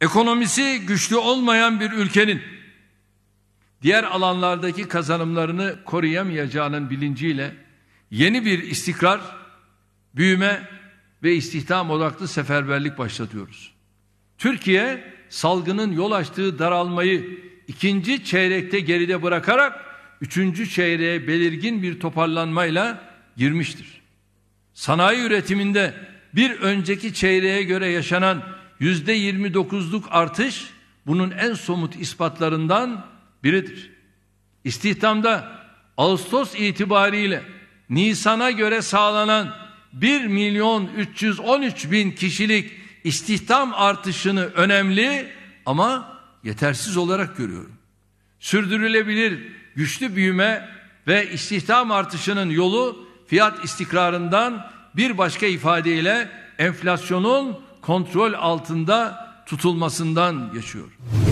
ekonomisi güçlü olmayan bir ülkenin diğer alanlardaki kazanımlarını koruyamayacağının bilinciyle yeni bir istikrar, büyüme ve istihdam odaklı seferberlik başlatıyoruz. Türkiye salgının yol açtığı daralmayı ikinci çeyrekte geride bırakarak üçüncü çeyreğe belirgin bir toparlanmayla girmiştir. Sanayi üretiminde bir önceki çeyreğe göre yaşanan yüzde %29'luk artış bunun en somut ispatlarından biridir. İstihdamda Ağustos itibariyle Nisan'a göre sağlanan 1 milyon 313 bin kişilik istihdam artışını önemli ama yetersiz olarak görüyorum. Sürdürülebilir güçlü büyüme ve istihdam artışının yolu fiyat istikrarından bir başka ifadeyle enflasyonun kontrol altında tutulmasından geçiyor.